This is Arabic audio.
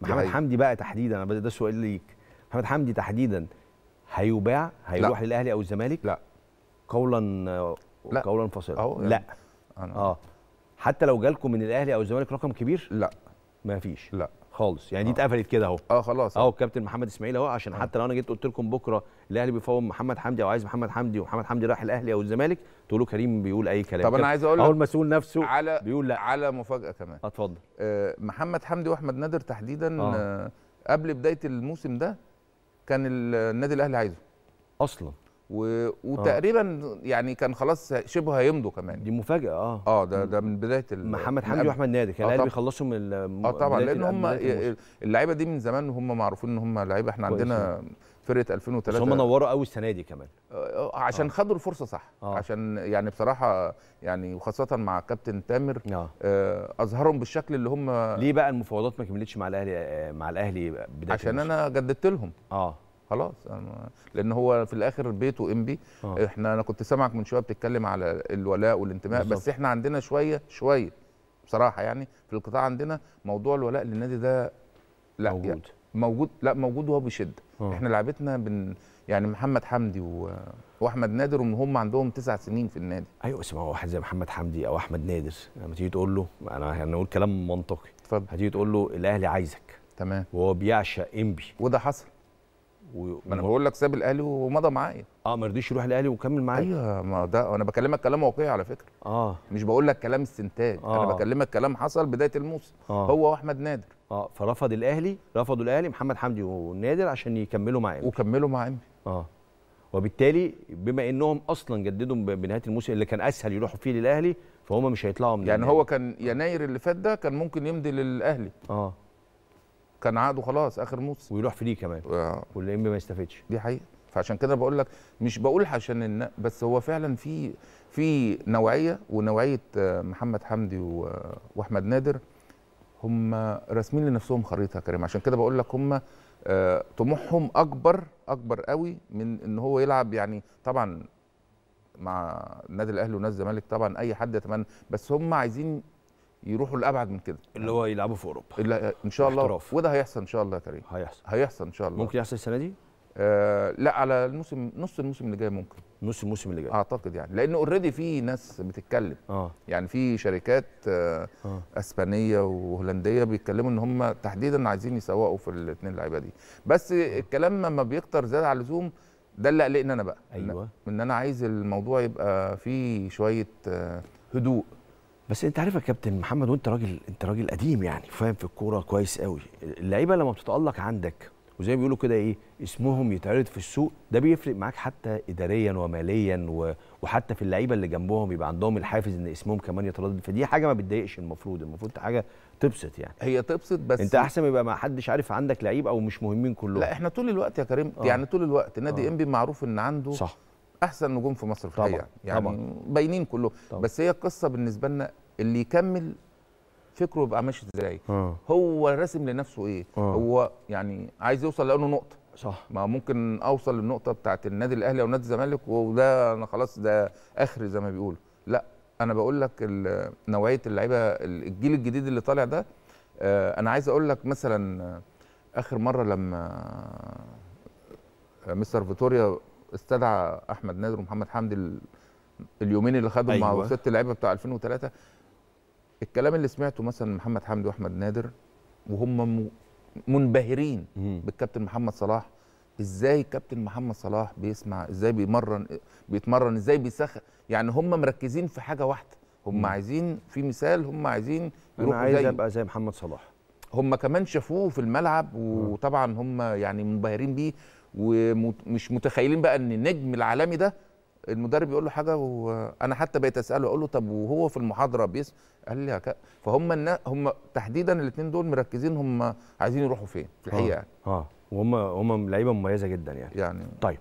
محمد حمدي بقى تحديدا انا ده سؤال ليك محمد حمدي تحديدا هيباع هيروح لا. للاهلي او الزمالك لا قولا لا. قولا فصلا يعني لا أنا. اه حتى لو جالكم من الاهلي او الزمالك رقم كبير لا ما فيش لا خالص يعني دي آه. اتقفلت كده اهو اه خلاص اهو آه، الكابتن محمد اسماعيل اهو عشان آه. حتى لو انا جيت قلت لكم بكره الاهلي بيفاوض محمد حمدي او عايز محمد حمدي ومحمد حمدي رايح الاهلي او الزمالك تقولوا كريم بيقول اي كلام طب انا عايز اقول اهو المسؤول نفسه على بيقول لا على مفاجاه كمان اتفضل آه محمد حمدي واحمد نادر تحديدا آه. آه قبل بدايه الموسم ده كان النادي الاهلي عايزه اصلا و... وتقريبا آه. يعني كان خلاص شبه هيمضوا كمان دي مفاجاه اه اه ده ده من بدايه ال... محمد حمدي واحمد نادر كان آه، الاهلي بيخلصوا من الم... اه طبعا لان هم اللعيبه دي من زمان هم معروفين ان هم لعيبه احنا عندنا يعني. فرقه 2003 بس هم نوروا قوي السنه دي كمان آه، عشان آه. خدوا الفرصه صح آه. عشان يعني بصراحه يعني وخاصه مع كابتن تامر آه. آه اظهرهم بالشكل اللي هم ليه بقى المفاوضات ما كملتش مع الاهلي آه، مع الاهلي بدايه عشان المشكلة. انا جددت لهم اه خلاص لان هو في الاخر بيته انبي آه. احنا انا كنت سامعك من شويه بتتكلم على الولاء والانتماء بالزبط. بس احنا عندنا شويه شويه بصراحه يعني في القطاع عندنا موضوع الولاء للنادي ده لا موجود يعني موجود لا موجود وهو بشده آه. احنا لعبتنا بن يعني محمد حمدي و... واحمد نادر ومن هم عندهم تسع سنين في النادي ايوه اسمع واحد زي محمد حمدي او احمد نادر لما تيجي تقول له انا هنقول يعني كلام منطقي اتفضل هتيجي تقول له الاهلي عايزك تمام وهو بيعشق انبي وده حصل و... ما انا بقول لك ساب الاهلي ومضى معايا اه ما رضيش يروح الاهلي وكمل معايا ايوه ما ده انا بكلمك كلام واقعي على فكره اه مش بقول لك كلام استنتاج آه. انا بكلمك كلام حصل بدايه الموسم آه. هو واحمد نادر اه فرفض الاهلي رفضوا الاهلي محمد حمدي ونادر عشان يكملوا مع وكملوا مع امبي اه وبالتالي بما انهم اصلا جددوا بنهايه الموسم اللي كان اسهل يروحوا فيه للاهلي فهم مش هيطلعوا من يعني هو كان يناير اللي فات ده كان ممكن يمضي للاهلي اه كان عقده خلاص اخر موسم ويروح فري كمان آه. ما يستفدش دي حقيقه فعشان كده بقول لك مش بقول عشان النا... بس هو فعلا في في نوعيه ونوعيه آه، محمد حمدي و... واحمد نادر هم راسمين لنفسهم خريطه يا كريم عشان كده بقول لك هم آه، طموحهم اكبر اكبر قوي من ان هو يلعب يعني طبعا مع النادي الاهلي ونادي الزمالك طبعا اي حد يتمنى بس هم عايزين يروحوا لابعد من كده اللي هو يلعبوا في اوروبا اللي ان شاء الله احتراف. وده هيحصل ان شاء الله يا كريم هيحصل هيحصل ان شاء الله ممكن يحصل السنه دي آه لا على الموسم نص الموسم اللي جاي ممكن نص الموسم اللي جاي اعتقد يعني لان اوريدي في ناس بتتكلم اه يعني في شركات آه آه. اسبانيه وهولنديه بيتكلموا ان هم تحديدا عايزين يسوقوا في الاثنين لعيبه دي بس آه. الكلام لما بيكتر زياده عن اللزوم ده اللي قلقني انا بقى ايوه ان انا عايز الموضوع يبقى فيه شويه آه، هدوء بس انت عارف يا كابتن محمد وانت راجل انت راجل قديم يعني فاهم في الكوره كويس قوي اللعيبه لما بتتالق عندك وزي ما بيقولوا كده ايه اسمهم يتعرض في السوق ده بيفرق معاك حتى اداريا وماليا و... وحتى في اللعيبه اللي جنبهم يبقى عندهم الحافز ان اسمهم كمان يتردد فدي حاجه ما بتضايقش المفروض المفروض حاجه تبسط يعني هي تبسط بس انت احسن يبقى ما حدش عارف عندك لعيب او مش مهمين كلهم لا احنا طول الوقت يا كريم آه. يعني طول الوقت اه. نادي انبي معروف ان عنده صح احسن نجوم في مصر في طبعا يعني, يعني باينين كلهم بس هي القصه بالنسبه لنا اللي يكمل فكره يبقى ماشي ازاي آه. هو راسم لنفسه ايه أوه. هو يعني عايز يوصل لانه نقطه صح ما ممكن اوصل للنقطه بتاعت النادي الاهلي او نادي الزمالك وده انا خلاص ده اخر زي ما بيقولوا لا انا بقول لك نوعيه اللعيبه الجيل الجديد اللي طالع ده آه، انا عايز اقول لك مثلا اخر مره لما مستر فيتوريا استدعى احمد نادر ومحمد حمدي اليومين اللي خدهم أيوة. مع ست اللعيبه بتاع 2003 الكلام اللي سمعته مثلا محمد حمدي واحمد نادر وهم منبهرين بالكابتن محمد صلاح ازاي كابتن محمد صلاح بيسمع ازاي بيمرن بيتمرن ازاي بيسخن يعني هم مركزين في حاجه واحده هم عايزين في مثال هم عايزين انا عايز زي ابقى زي محمد صلاح هم كمان شافوه في الملعب وطبعا هم يعني منبهرين بيه ومش متخيلين بقى ان النجم العالمي ده المدرب يقول له حاجه وانا حتى بقيت اساله اقول له طب وهو في المحاضره بيس قال لي هكا فهم النا... هم تحديدا الاثنين دول مركزين هم عايزين يروحوا فين في آه، الحقيقه اه, يعني. آه. وهم هم لعيبه مميزه جدا يعني يعني طيب